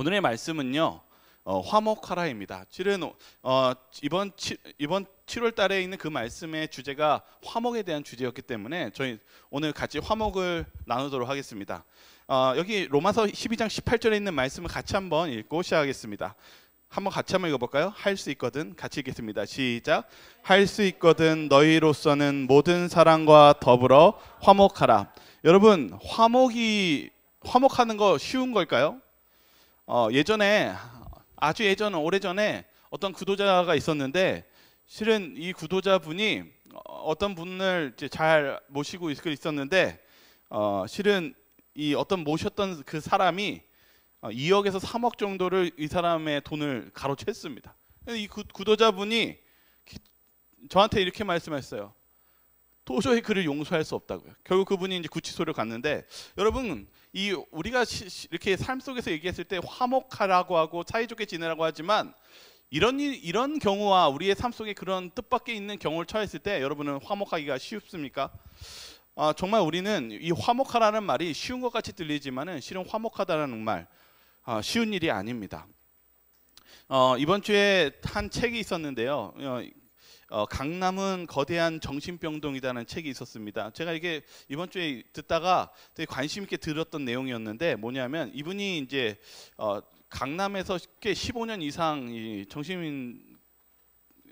오늘의 말씀은요. 어, 화목하라입니다. 실은 어, 이번 치, 이번 7월 달에 있는 그 말씀의 주제가 화목에 대한 주제였기 때문에 저희 오늘 같이 화목을 나누도록 하겠습니다. 어, 여기 로마서 12장 18절에 있는 말씀을 같이 한번 읽고 시작하겠습니다. 한번 같이 한번 읽어볼까요? 할 수 있거든 같이 읽겠습니다. 시작. 할 수 있거든 너희로서는 모든 사랑과 더불어 화목하라. 여러분 화목이 화목하는 거 쉬운 걸까요? 어, 예전에 아주 예전 오래전에 어떤 구도자가 있었는데 실은 이 구도자분이 어떤 분을 잘 모시고 그 있었는데 어, 실은 이 어떤 모셨던 그 사람이 2억에서 어, 3억 정도를 이 사람의 돈을 가로챘습니다. 이 구도자분이 저한테 이렇게 말씀했어요. 도저히 그를 용서할 수 없다고요. 결국 그분이 이제 구치소를 갔는데 여러분 이 우리가 시, 이렇게 삶 속에서 얘기했을 때 화목하라고 하고 사이좋게 지내라고 하지만 이런 이런 경우와 우리의 삶 속에 그런 뜻밖에 있는 경우를 처했을 때 여러분은 화목하기가 쉽습니까? 아, 정말 우리는 이 화목하라는 말이 쉬운 것 같이 들리지만은 실은 화목하다라는 말 아, 쉬운 일이 아닙니다. 어, 이번 주에 한 책이 있었는데요. 어, 어, 강남은 거대한 정신병동이라는 책이 있었습니다. 제가 이게 이번 주에 듣다가 되게 관심 있게 들었던 내용이었는데 뭐냐면 이분이 이제 어, 강남에서 꽤 15년 이상 이 정신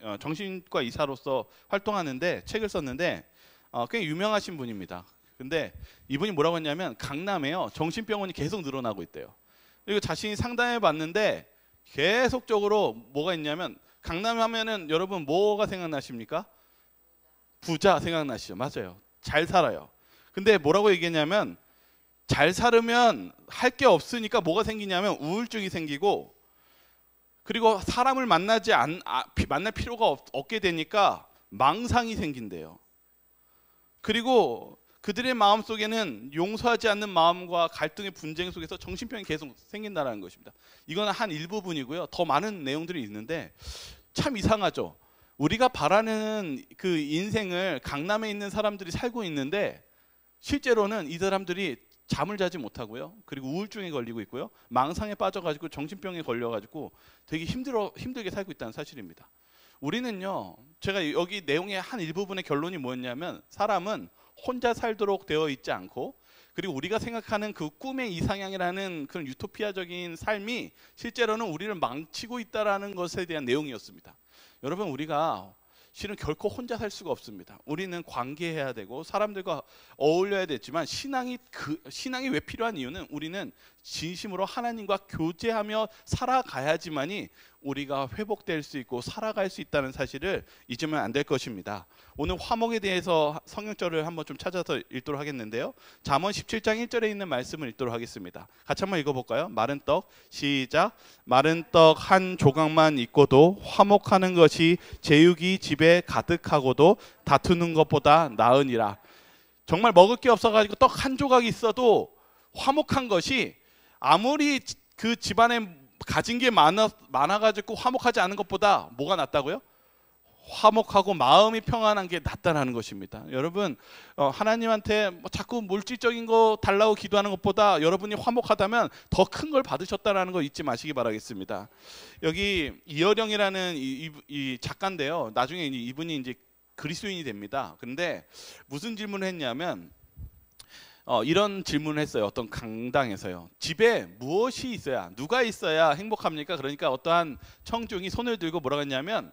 어, 정신과 의사로서 활동하는데 책을 썼는데 어, 꽤 유명하신 분입니다. 근데 이분이 뭐라고 했냐면 강남에요 정신병원이 계속 늘어나고 있대요. 그리고 자신이 상담해 봤는데 계속적으로 뭐가 있냐면 강남 하면은 여러분 뭐가 생각나십니까? 부자 생각나시죠? 맞아요. 잘 살아요. 근데 뭐라고 얘기했냐면 잘 살으면 할 게 없으니까 뭐가 생기냐면 우울증이 생기고 그리고 사람을 만나지 안 아, 만날 필요가 없, 게 되니까 망상이 생긴대요. 그리고 그들의 마음 속에는 용서하지 않는 마음과 갈등의 분쟁 속에서 정신병이 계속 생긴다라는 것입니다. 이건 한 일부분이고요. 더 많은 내용들이 있는데 참 이상하죠. 우리가 바라는 그 인생을 강남에 있는 사람들이 살고 있는데 실제로는 이 사람들이 잠을 자지 못하고요. 그리고 우울증에 걸리고 있고요. 망상에 빠져가지고 정신병에 걸려가지고 되게 힘들어 힘들게 살고 있다는 사실입니다. 우리는요, 제가 여기 내용의 한 일부분의 결론이 뭐였냐면 사람은 혼자 살도록 되어 있지 않고 그리고 우리가 생각하는 그 꿈의 이상향이라는 그런 유토피아적인 삶이 실제로는 우리를 망치고 있다라는 것에 대한 내용이었습니다. 여러분 우리가 실은 결코 혼자 살 수가 없습니다. 우리는 관계해야 되고 사람들과 어울려야 되지만 신앙이 그 신앙이 왜 필요한 이유는 우리는 진심으로 하나님과 교제하며 살아가야지만이 우리가 회복될 수 있고 살아갈 수 있다는 사실을 잊으면 안 될 것입니다. 오늘 화목에 대해서 성경절을 한번 좀 찾아서 읽도록 하겠는데요. 잠언 17장 1절에 있는 말씀을 읽도록 하겠습니다. 같이 한번 읽어볼까요? 마른 떡 시작. 마른 떡 한 조각만 있고도 화목하는 것이 제육이 집에 가득하고도 다투는 것보다 나으니라. 정말 먹을 게 없어가지고 떡 한조각 있어도 화목한 것이 아무리 그 집안에 가진 게 많아 많아가지고 화목하지 않은 것보다 뭐가 낫다고요? 화목하고 마음이 평안한 게 낫다라는 것입니다. 여러분 어, 하나님한테 뭐 자꾸 물질적인 거 달라고 기도하는 것보다 여러분이 화목하다면 더 큰 걸 받으셨다라는 거 잊지 마시기 바라겠습니다. 여기 이어령이라는 이, 이, 이 작가인데요. 나중에 이분이 이제 그리스인이 됩니다. 근데 무슨 질문을 했냐면 어, 이런 질문을 했어요. 어떤 강당에서요. 집에 무엇이 있어야 누가 있어야 행복합니까? 그러니까 어떠한 청중이 손을 들고 뭐라고 했냐면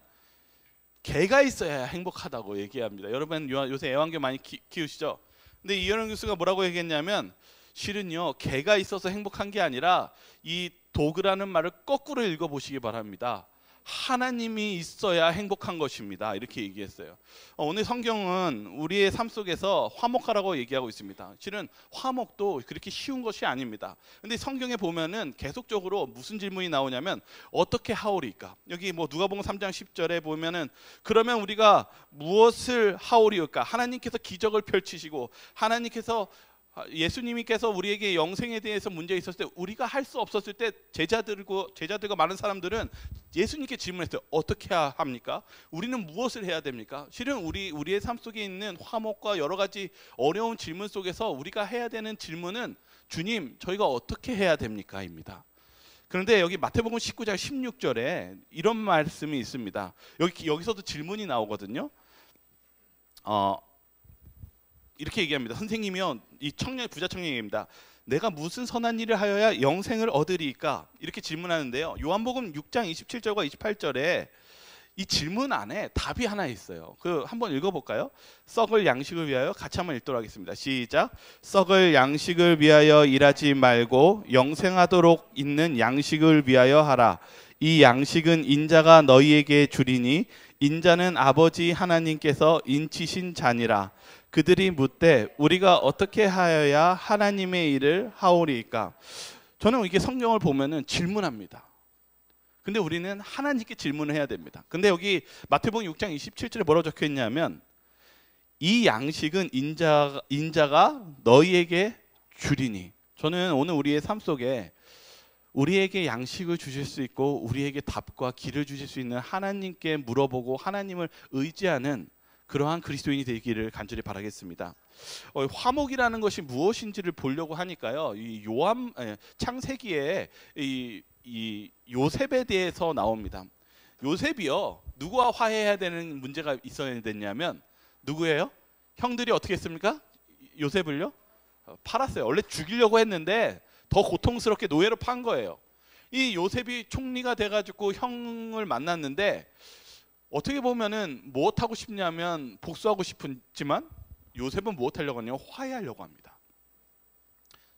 개가 있어야 행복하다고 얘기합니다. 여러분 요새 애완견 많이 키, 우시죠 근데 이현영 교수가 뭐라고 얘기했냐면 실은요 개가 있어서 행복한 게 아니라 이 도그라는 말을 거꾸로 읽어보시기 바랍니다. 하나님이 있어야 행복한 것입니다. 이렇게 얘기했어요. 어, 오늘 성경은 우리의 삶 속에서 화목하라고 얘기하고 있습니다. 실은 화목도 그렇게 쉬운 것이 아닙니다. 근데 성경에 보면은 계속적으로 무슨 질문이 나오냐면 어떻게 하오리까? 여기 뭐 누가복음 3장 10절에 보면은 그러면 우리가 무엇을 하오리까? 하나님께서 기적을 펼치시고 하나님께서 예수님께서 우리에게 영생에 대해서 문제 있었을 때 우리가 할 수 없었을 때 제자들과 제자들과 많은 사람들은 예수님께 질문했어요. 어떻게 합니까? 우리는 무엇을 해야 됩니까? 실은 우리 우리의 삶 속에 있는 화목과 여러 가지 어려운 질문 속에서 우리가 해야 되는 질문은 주님, 저희가 어떻게 해야 됩니까?입니다. 그런데 여기 마태복음 19장 16절에 이런 말씀이 있습니다. 여기 여기서도 질문이 나오거든요. 어, 이렇게 얘기합니다. 선생님이요, 이 청년 부자 청년입니다. 내가 무슨 선한 일을 하여야 영생을 얻으리까? 이렇게 질문하는데요. 요한복음 6장 27절과 28절에 이 질문 안에 답이 하나 있어요. 그 한번 읽어볼까요? 썩을 양식을 위하여 같이 한번 읽도록 하겠습니다. 시작. 썩을 양식을 위하여 일하지 말고 영생하도록 있는 양식을 위하여 하라. 이 양식은 인자가 너희에게 주리니 인자는 아버지 하나님께서 인치신 자니라. 그들이 묻되 우리가 어떻게 하여야 하나님의 일을 하오리까? 저는 이게 성경을 보면은 질문합니다. 근데 우리는 하나님께 질문을 해야 됩니다. 근데 여기 마태복음 6장 27절에 뭐라고 적혀 있냐면 이 양식은 인자 인자가 너희에게 주리니. 저는 오늘 우리의 삶 속에 우리에게 양식을 주실 수 있고 우리에게 답과 길을 주실 수 있는 하나님께 물어보고 하나님을 의지하는 그러한 그리스도인이 되기를 간절히 바라겠습니다. 어, 화목이라는 것이 무엇인지를 보려고 하니까요. 이 요함 에, 창세기에 이, 이 요셉에 대해서 나옵니다. 요셉이요 누구와 화해해야 되는 문제가 있어야 됐냐면 누구예요? 형들이 어떻게 했습니까? 요셉을요 어, 팔았어요. 원래 죽이려고 했는데 더 고통스럽게 노예로 판 거예요. 이 요셉이 총리가 돼가지고 형을 만났는데 어떻게 보면은 무엇 하고 싶냐면 복수하고 싶지만 요셉은 무엇 하려고 하냐 화해하려고 합니다.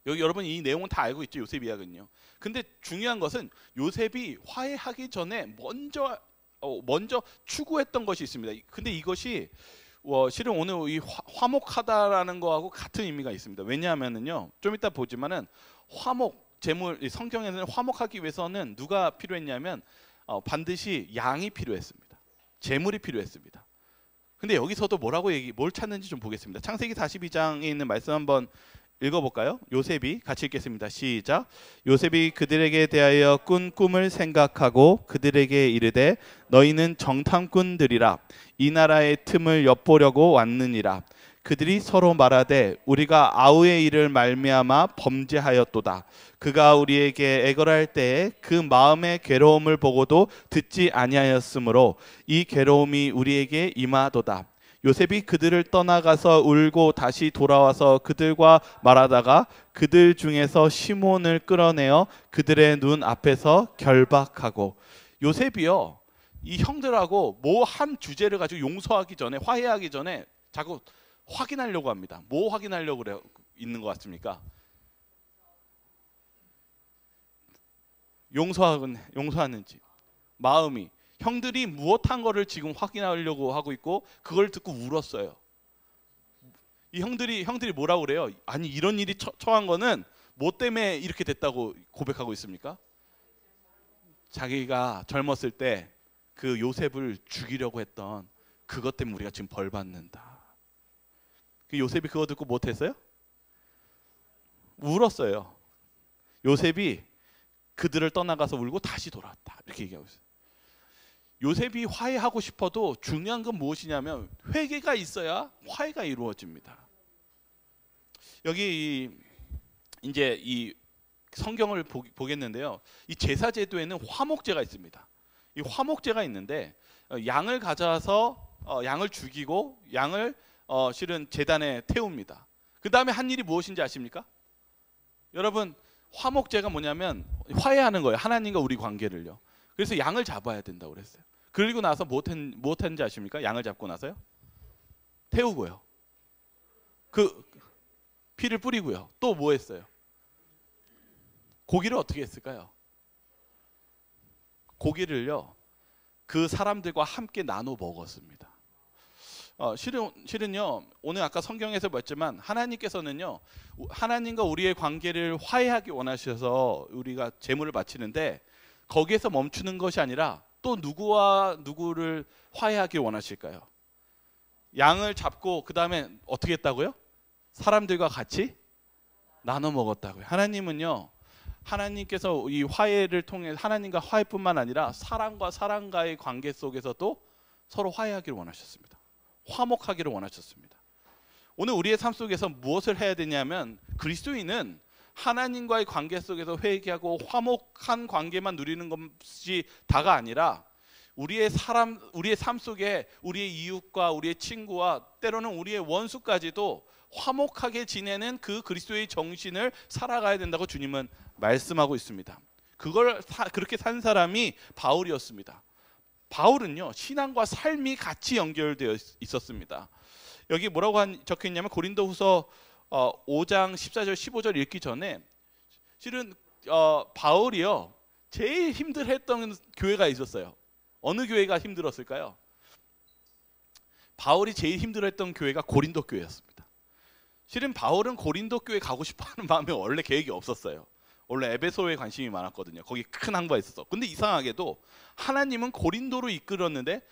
여기 여러분 이 내용은 다 알고 있죠 요셉 이야기는요. 근데 중요한 것은 요셉이 화해하기 전에 먼저 어, 먼저 추구했던 것이 있습니다. 근데 이것이 어, 실은 오늘 이 화, 목하다라는 거하고 같은 의미가 있습니다. 왜냐하면은요 좀 이따 보지만은 화목 재물 성경에는 화목하기 위해서는 누가 필요했냐면 어, 반드시 양이 필요했습니다. 재물이 필요했습니다. 근데 여기서도 뭐라고 얘기 뭘 찾는지 좀 보겠습니다. 창세기 42장에 있는 말씀 한번 읽어볼까요? 요셉이 같이 읽겠습니다. 시작. 요셉이 그들에게 대하여 꾼 꿈을 생각하고 그들에게 이르되 너희는 정탐꾼들이라 이 나라의 틈을 엿보려고 왔느니라 그들이 서로 말하되 우리가 아우의 일을 말미암아 범죄하였도다. 그가 우리에게 애걸할 때에 그 마음의 괴로움을 보고도 듣지 아니하였으므로 이 괴로움이 우리에게 임하도다. 요셉이 그들을 떠나가서 울고 다시 돌아와서 그들과 말하다가 그들 중에서 시몬을 끌어내어 그들의 눈 앞에서 결박하고 요셉이요 이 형들하고 뭐한 주제를 가지고 용서하기 전에 화해하기 전에 자꾸 확인하려고 합니다. 뭐 확인하려고 그래, 있는 것 같습니까? 용서하는, 용서하는지 마음이 형들이 무엇한 거를 지금 확인하려고 하고 있고 그걸 듣고 울었어요. 이 형들이 형들이 뭐라고 그래요? 아니 이런 일이 처, 처한 거는 뭐 때문에 이렇게 됐다고 고백하고 있습니까? 자기가 젊었을 때 그 요셉을 죽이려고 했던 그것 때문에 우리가 지금 벌 받는다. 그 요셉이 그거 듣고 못했어요? 뭐 울었어요. 요셉이 그들을 떠나가서 울고 다시 돌아왔다. 이렇게 얘기하고 있어요. 요셉이 화해하고 싶어도 중요한 건 무엇이냐면 회개가 있어야 화해가 이루어집니다. 여기 이, 이제 이 성경을 보겠는데요. 이 제사 제도에는 화목제가 있습니다. 이 화목제가 있는데 어, 양을 가져와서 어, 양을 죽이고 양을 어, 실은 재단에 태웁니다. 그 다음에 한 일이 무엇인지 아십니까? 여러분 화목제가 뭐냐면 화해하는 거예요. 하나님과 우리 관계를요. 그래서 양을 잡아야 된다고 그랬어요. 그리고 나서 못한 못한지 아십니까? 양을 잡고 나서요. 태우고요. 그 피를 뿌리고요. 또 뭐 했어요? 고기를 어떻게 했을까요? 고기를요. 그 사람들과 함께 나눠 먹었습니다. 어, 실은 실은요 오늘 아까 성경에서 봤지만 하나님께서는요 하나님과 우리의 관계를 화해하기 원하셔서 우리가 제물을 바치는데 거기에서 멈추는 것이 아니라 또 누구와 누구를 화해하기 원하실까요? 양을 잡고 그 다음에 어떻게 했다고요? 사람들과 같이 나눠 먹었다고요. 하나님은요 하나님께서 이 화해를 통해 하나님과 화해뿐만 아니라 사람과사람과의 관계 속에서도 서로 화해하기를 원하셨습니다. 화목하기를 원하셨습니다. 오늘 우리의 삶 속에서 무엇을 해야 되냐면 그리스도인은 하나님과의 관계 속에서 회개하고 화목한 관계만 누리는 것이 다가 아니라 우리의 사람 우리의 삶 속에 우리의 이웃과 우리의 친구와 때로는 우리의 원수까지도 화목하게 지내는 그 그리스도의 정신을 살아가야 된다고 주님은 말씀하고 있습니다. 그걸 사, 그렇게 산 사람이 바울이었습니다. 바울은요 신앙과 삶이 같이 연결되어 있었습니다. 여기 뭐라고 적혀 있냐면 고린도후서 5장 14절 15절 읽기 전에 실은 어, 바울이요 제일 힘들했던 교회가 있었어요. 어느 교회가 힘들었을까요? 바울이 제일 힘들었던 교회가 고린도 교회였습니다. 실은 바울은 고린도 교회 가고 싶어하는 마음에 원래 계획이 없었어요. 원래 에베소에 관심이 많았거든요. 거기 큰 항구가 있었어. 근데 이상하게도 하나님은 고린도로 이끌었는데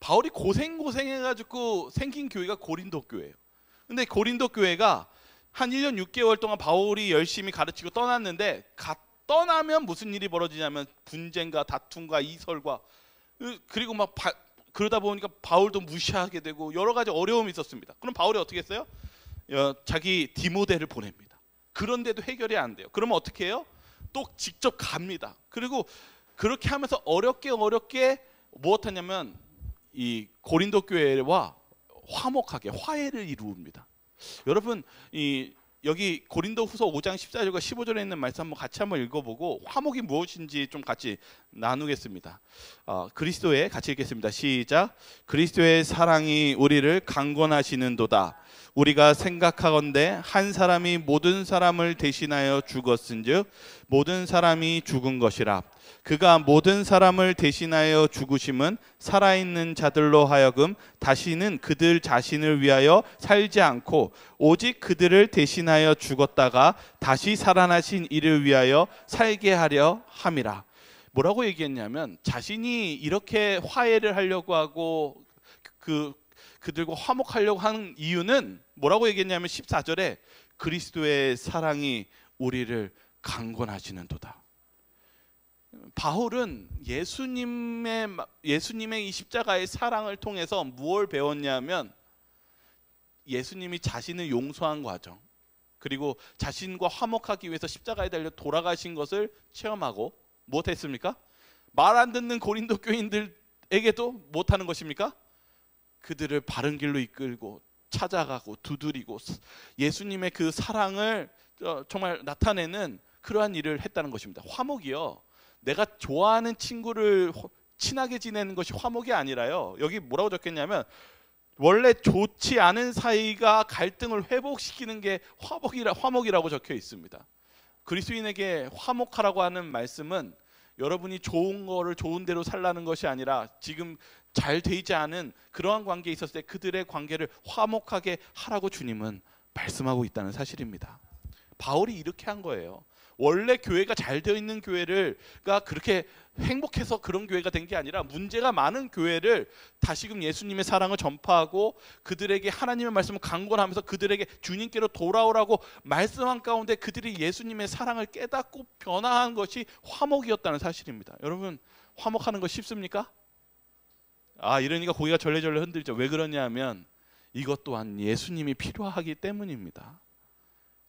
바울이 고생 고생해가지고 생긴 교회가 고린도 교회예요. 근데 고린도 교회가 한 1년 6개월 동안 바울이 열심히 가르치고 떠났는데 가, 떠나면 무슨 일이 벌어지냐면 분쟁과 다툼과 이설과 그리고 막 바, 그러다 보니까 바울도 무시하게 되고 여러 가지 어려움이 있었습니다. 그럼 바울이 어떻게 했어요? 자기 디모데를 보냅니다. 그런데도 해결이 안 돼요. 그러면 어떻게 해요? 또 직접 갑니다. 그리고 그렇게 하면서 어렵게 어렵게 무엇하냐면 이 고린도 교회와 화목하게 화해를 이루옵니다. 여러분 이 여기 고린도후서 5장 14절과 15절에 있는 말씀 한번 같이 한번 읽어보고 화목이 무엇인지 좀 같이 나누겠습니다. 어, 그리스도의 같이 읽겠습니다. 시작. 그리스도의 사랑이 우리를 강권하시는도다. 우리가 생각하건대 한 사람이 모든 사람을 대신하여 죽었은즉 모든 사람이 죽은 것이라 그가 모든 사람을 대신하여 죽으심은 살아있는 자들로 하여금 다시는 그들 자신을 위하여 살지 않고 오직 그들을 대신하여 죽었다가 다시 살아나신 이를 위하여 살게 하려 함이라. 뭐라고 얘기했냐면 자신이 이렇게 화해를 하려고 하고 그 그들과 화목하려고 하는 이유는 뭐라고 얘기했냐면 14절에 그리스도의 사랑이 우리를 강권하시는도다. 바울은 예수님의 예수님의 이 십자가의 사랑을 통해서 무엇을 배웠냐면 예수님이 자신을 용서한 과정 그리고 자신과 화목하기 위해서 십자가에 달려 돌아가신 것을 체험하고 못했습니까? 말 안 듣는 고린도 교인들에게도 못하는 것입니까? 그들을 바른 길로 이끌고 찾아가고 두드리고 예수님의 그 사랑을 어, 정말 나타내는 그러한 일을 했다는 것입니다. 화목이요. 내가 좋아하는 친구를 친하게 지내는 것이 화목이 아니라요. 여기 뭐라고 적혔냐면 원래 좋지 않은 사이가 갈등을 회복시키는 게 화목이라 화목이라고 적혀 있습니다. 그리스도인에게 화목하라고 하는 말씀은 여러분이 좋은 거를 좋은 대로 살라는 것이 아니라 지금 잘 되지 않은 그러한 관계에 있었을 때 그들의 관계를 화목하게 하라고 주님은 말씀하고 있다는 사실입니다. 바울이 이렇게 한 거예요. 원래 교회가 잘 되어 있는 교회를가 그렇게 행복해서 그런 교회가 된 게 아니라 문제가 많은 교회를 다시금 예수님의 사랑을 전파하고 그들에게 하나님의 말씀을 강권하면서 그들에게 주님께로 돌아오라고 말씀한 가운데 그들이 예수님의 사랑을 깨닫고 변화한 것이 화목이었다는 사실입니다. 여러분 화목하는 거 쉽습니까? 아 이러니까 고개가 절레절레 흔들죠. 왜 그러냐면 이것 또한 예수님이 필요하기 때문입니다.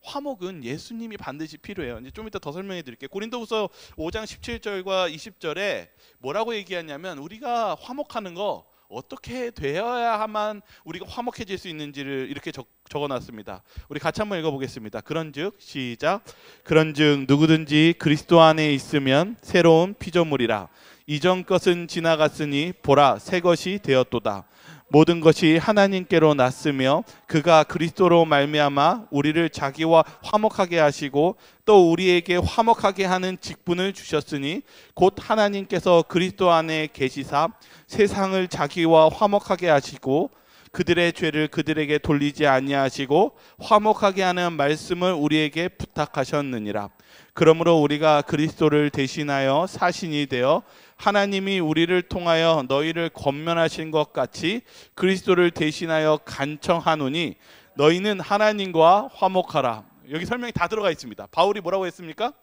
화목은 예수님이 반드시 필요해요. 이제 좀 이따 더 설명해 드릴게요. 고린도후서 5장 17절과 20절에 뭐라고 얘기하냐면 우리가 화목하는 거 어떻게 되어야만 우리가 화목해질 수 있는지를 이렇게 적, 어놨습니다 우리 같이 한번 읽어보겠습니다. 그런즉 시작. 그런즉 누구든지 그리스도 안에 있으면 새로운 피조물이라. 이전 것은 지나갔으니 보라 새 것이 되었도다. 모든 것이 하나님께로 났으며 그가 그리스도로 말미암아 우리를 자기와 화목하게 하시고 또 우리에게 화목하게 하는 직분을 주셨으니 곧 하나님께서 그리스도 안에 계시사 세상을 자기와 화목하게 하시고 그들의 죄를 그들에게 돌리지 아니하시고 화목하게 하는 말씀을 우리에게 부탁하셨느니라. 그러므로 우리가 그리스도를 대신하여 사신이 되어 하나님이 우리를 통하여 너희를 권면하신 것 같이 그리스도를 대신하여 간청하노니 너희는 하나님과 화목하라. 여기 설명이 다 들어가 있습니다. 바울이 뭐라고 했습니까?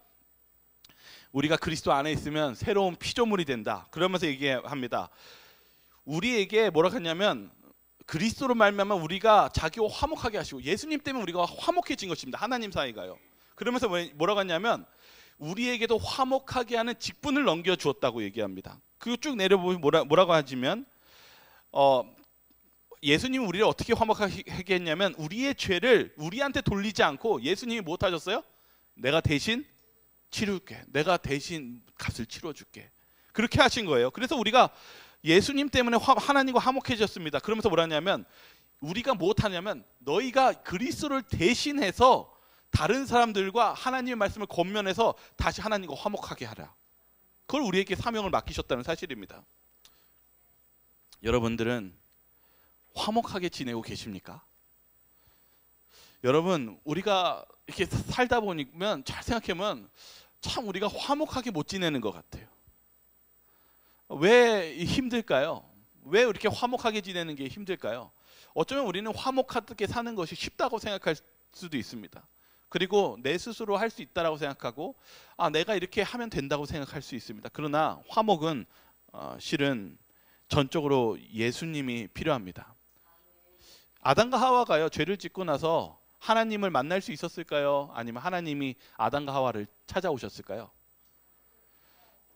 우리가 그리스도 안에 있으면 새로운 피조물이 된다. 그러면서 얘기합니다. 우리에게 뭐라 했냐면 그리스도로 말미암아 우리가 자기 화목하게 하시고 예수님 때문에 우리가 화목해진 것입니다. 하나님 사이가요. 그러면서 뭐, 뭐라고 하냐면 우리에게도 화목하게 하는 직분을 넘겨 주었다고 얘기합니다. 그 쭉 내려보면 뭐라, 뭐라고 하지면 어, 예수님 우리를 어떻게 화목하게 했냐면 우리의 죄를 우리한테 돌리지 않고 예수님이 못 하셨어요? 내가 대신 치료게 내가 대신 값을 치러줄게. 그렇게 하신 거예요. 그래서 우리가 예수님 때문에 하나님과 화목해졌습니다. 그러면서 뭐라냐면 우리가 못하냐면 너희가 그리스도를 대신해서 다른 사람들과 하나님의 말씀을 겉면해서 다시 하나님과 화목하게 하라. 그걸 우리에게 사명을 맡기셨다는 사실입니다. 여러분들은 화목하게 지내고 계십니까? 여러분 우리가 이렇게 살다 보면 잘생각해보면참 우리가 화목하게 못 지내는 것 같아요. 왜 힘들까요? 왜 이렇게 화목하게 지내는 게 힘들까요? 어쩌면 우리는 화목하게 사는 것이 쉽다고 생각할 수도 있습니다. 그리고 내 스스로 할 수 있다라고 생각하고 아 내가 이렇게 하면 된다고 생각할 수 있습니다. 그러나 화목은 어, 실은 전적으로 예수님이 필요합니다. 아담과 하와가요 죄를 짓고 나서 하나님을 만날 수 있었을까요? 아니면 하나님이 아담과 하와를 찾아오셨을까요?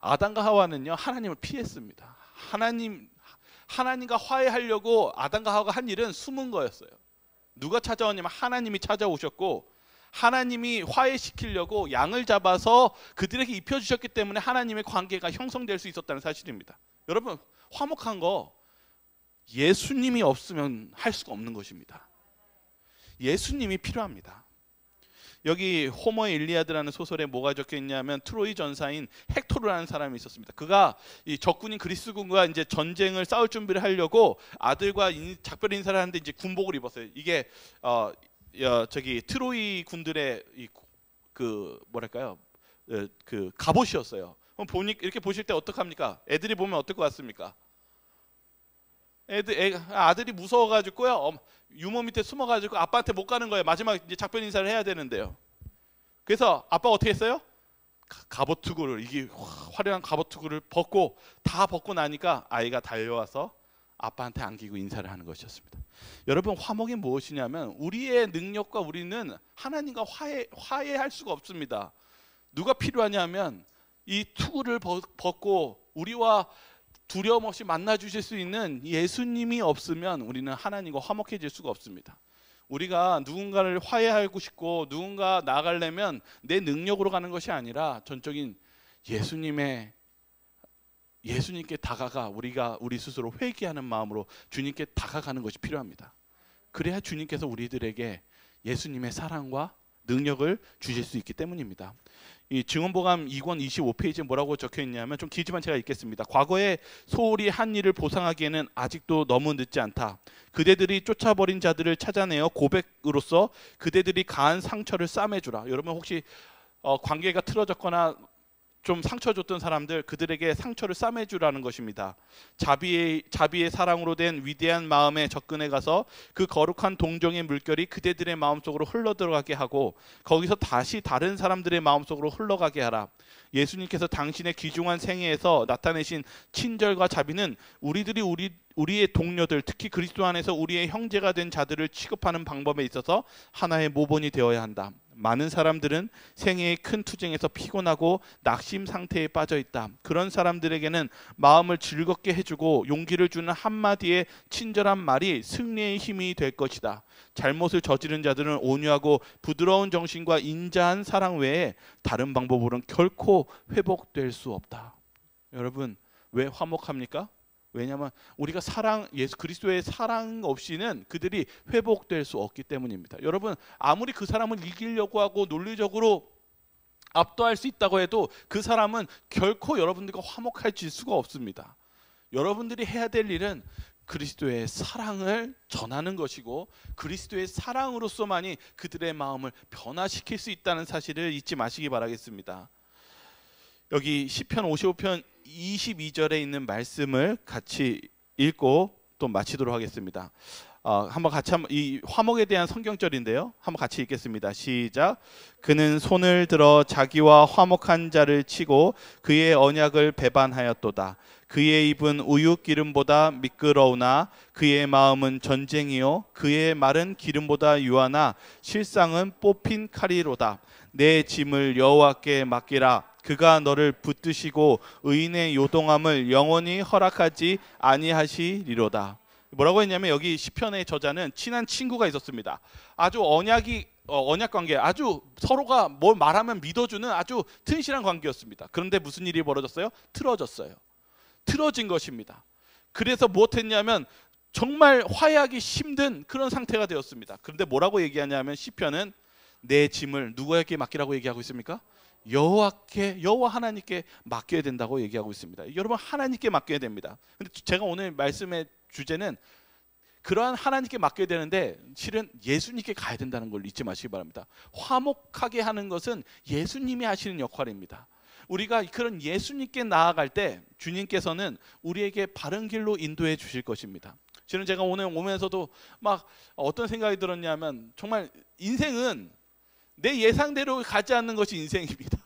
아담과 하와는요 하나님을 피했습니다. 하나님 하나님과 화해하려고 아담과 하와가 한 일은 숨은 거였어요. 누가 찾아오냐면 하나님이 찾아오셨고 하나님이 화해시키려고 양을 잡아서 그들에게 입혀주셨기 때문에 하나님의 관계가 형성될 수 있었다는 사실입니다. 여러분 화목한 거 예수님이 없으면 할 수가 없는 것입니다. 예수님이 필요합니다. 여기 호머 일리아드라는 소설에 뭐가 적혀 있냐면 트로이 전사인 헥토르라는 사람이 있었습니다. 그가 이 적군인 그리스군과 이제 전쟁을 싸울 준비를 하려고 아들과 인, 작별 인사를 하는데 이제 군복을 입었어요. 이게 어, 어 저기 트로이 군들의 이, 그 뭐랄까요? 어, 그 갑옷이었어요. 그럼 보니 이렇게 보실 때 어떡합니까? 애들이 보면 어떨 것 같습니까? 애들 애, 아들이 무서워가지고요 유모 밑에 숨어가지고 아빠한테 못 가는 거예요. 마지막 이제 작별 인사를 해야 되는데요. 그래서 아빠 어떻게 했어요? 갑옷 투구를 이게 화려한 갑옷 투구를 벗고 다 벗고 나니까 아이가 달려와서 아빠한테 안기고 인사를 하는 것이었습니다. 여러분 화목이 무엇이냐면 우리의 능력과 우리는 하나님과 화해 화해할 수가 없습니다. 누가 필요하냐면 이 투구를 벗고 우리와 두려움 없이 만나 주실 수 있는 예수님이 없으면 우리는 하나님과 화목해질 수가 없습니다. 우리가 누군가를 화해하고 싶고 누군가 나가려면 내 능력으로 가는 것이 아니라 전적인 예수님의 예수님께 다가가 우리가 우리 스스로 회개하는 마음으로 주님께 다가가는 것이 필요합니다. 그래야 주님께서 우리들에게 예수님의 사랑과 능력을 주실 수 있기 때문입니다. 이 증언보감 2권 25페이지에 뭐라고 적혀 있냐면 좀 길지만 제가 읽겠습니다. 과거에 소홀히 한 일을 보상하기에는 아직도 너무 늦지 않다. 그대들이 쫓아버린 자들을 찾아내어 고백으로써 그대들이 가한 상처를 싸매주라. 여러분 혹시 어, 관계가 틀어졌거나 좀 상처 줬던 사람들 그들에게 상처를 싸매 주라는 것입니다. 자비의 자비의 사랑으로 된 위대한 마음에 접근해 가서 그 거룩한 동정의 물결이 그대들의 마음속으로 흘러 들어가게 하고 거기서 다시 다른 사람들의 마음속으로 흘러가게 하라. 예수님께서 당신의 귀중한 생애에서 나타내신 친절과 자비는 우리들이 우리 우리의 동료들 특히 그리스도 안에서 우리의 형제가 된 자들을 취급하는 방법에 있어서 하나의 모본이 되어야 한다. 많은 사람들은 생애의 큰 투쟁에서 피곤하고 낙심 상태에 빠져 있다. 그런 사람들에게는 마음을 즐겁게 해주고 용기를 주는 한마디의 친절한 말이 승리의 힘이 될 것이다. 잘못을 저지른 자들은 온유하고 부드러운 정신과 인자한 사랑 외에 다른 방법으로는 결코 회복될 수 없다. 여러분, 왜 화목합니까? 왜냐하면 우리가 사랑 예수 그리스도의 사랑 없이는 그들이 회복될 수 없기 때문입니다. 여러분 아무리 그 사람을 이기려고 하고 논리적으로 압도할 수 있다고 해도 그 사람은 결코 여러분들과 화목할 수가 없습니다. 여러분들이 해야 될 일은 그리스도의 사랑을 전하는 것이고 그리스도의 사랑으로서만이 그들의 마음을 변화시킬 수 있다는 사실을 잊지 마시기 바라겠습니다. 여기 시편 55편 22절에 있는 말씀을 같이 읽고 또 마치도록 하겠습니다. 어, 한번 같이 한번 이 화목에 대한 성경절인데요. 한번 같이 읽겠습니다. 시작. 그는 손을 들어 자기와 화목한 자를 치고 그의 언약을 배반하였도다. 그의 입은 우유 기름보다 미끄러우나 그의 마음은 전쟁이요 그의 말은 기름보다 유하나 실상은 뽑힌 칼이로다. 내 짐을 여호와께 맡기라. 그가 너를 붙드시고 의인의 요동함을 영원히 허락하지 아니하시리로다. 뭐라고 했냐면 여기 시편의 저자는 친한 친구가 있었습니다. 아주 언약이 어, 언약 관계 아주 서로가 뭘 말하면 믿어주는 아주 튼실한 관계였습니다. 그런데 무슨 일이 벌어졌어요? 틀어졌어요. 틀어진 것입니다. 그래서 무엇했냐면 정말 화해하기 힘든 그런 상태가 되었습니다. 그런데 뭐라고 얘기하냐면 시편은 내 짐을 누구에게 맡기라고 얘기하고 있습니까? 여호와께 여호와 하나님께 맡겨야 된다고 얘기하고 있습니다. 여러분 하나님께 맡겨야 됩니다. 근데 제가 오늘 말씀의 주제는 그러한 하나님께 맡겨야 되는데 실은 예수님께 가야 된다는 걸 잊지 마시기 바랍니다. 화목하게 하는 것은 예수님이 하시는 역할입니다. 우리가 그런 예수님께 나아갈 때 주님께서는 우리에게 바른 길로 인도해 주실 것입니다. 실은 제가 오늘 오면서도 막 어떤 생각이 들었냐면 정말 인생은 내 예상대로 가지 않는 것이 인생입니다.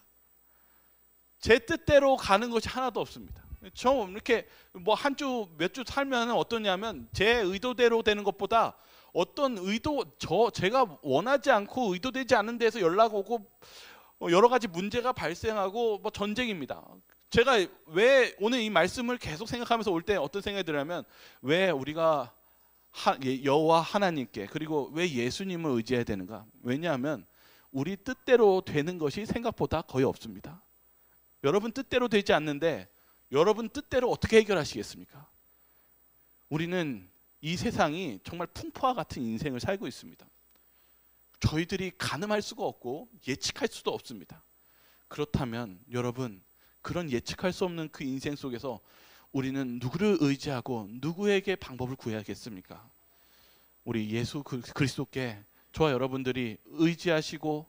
제 뜻대로 가는 것이 하나도 없습니다. 처음 이렇게 뭐 한 주 몇 주 살면 어떠냐면 제 의도대로 되는 것보다 어떤 의도 저 제가 원하지 않고 의도되지 않은 데서 연락 오고 뭐 여러 가지 문제가 발생하고 뭐 전쟁입니다. 제가 왜 오늘 이 말씀을 계속 생각하면서 올 때 어떤 생각이 들냐면 왜 우리가 예, 여호와 하나님께 그리고 왜 예수님을 의지해야 되는가? 왜냐하면 우리 뜻대로 되는 것이 생각보다 거의 없습니다. 여러분 뜻대로 되지 않는데 여러분 뜻대로 어떻게 해결하시겠습니까? 우리는 이 세상이 정말 풍포와 같은 인생을 살고 있습니다. 저희들이 가늠할 수가 없고 예측할 수도 없습니다. 그렇다면 여러분 그런 예측할 수 없는 그 인생 속에서 우리는 누구를 의지하고 누구에게 방법을 구해야겠습니까? 우리 예수 그, 그리스도께 저와 여러분들이 의지하시고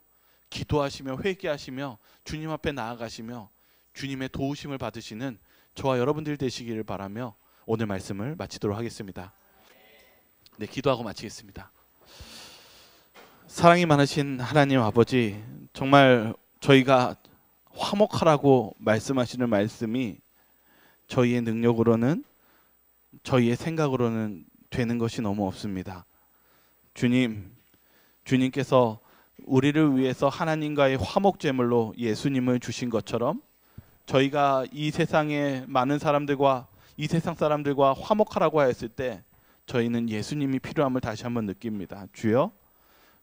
기도하시며 회개하시며 주님 앞에 나아가시며 주님의 도우심을 받으시는 저와 여러분들 되시기를 바라며 오늘 말씀을 마치도록 하겠습니다. 네, 기도하고 마치겠습니다. 사랑이 많으신 하나님 아버지, 정말 저희가 화목하라고 말씀하시는 말씀이 저희의 능력으로는 저희의 생각으로는 되는 것이 너무 없습니다. 주님, 주님께서 우리를 위해서 하나님과의 화목 제물로 예수님을 주신 것처럼 저희가 이세상에 많은 사람들과 이 세상 사람들과 화목하라고 하였을 때 저희는 예수님이 필요함을 다시 한번 느낍니다. 주여,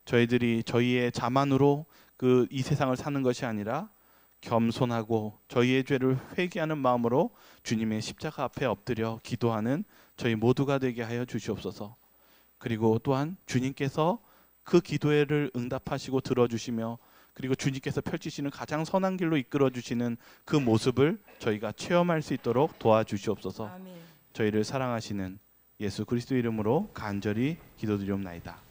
저희들이 저희의 자만으로 그 이 세상을 사는 것이 아니라 겸손하고 저희의 죄를 회개하는 마음으로 주님의 십자가 앞에 엎드려 기도하는 저희 모두가 되게 하여 주시옵소서. 그리고 또한 주님께서 그 기도회를 응답하시고 들어주시며 그리고 주님께서 펼치시는 가장 선한 길로 이끌어 주시는 그 모습을 저희가 체험할 수 있도록 도와주시옵소서. 아멘. 저희를 사랑하시는 예수 그리스도 이름으로 간절히 기도드리옵나이다.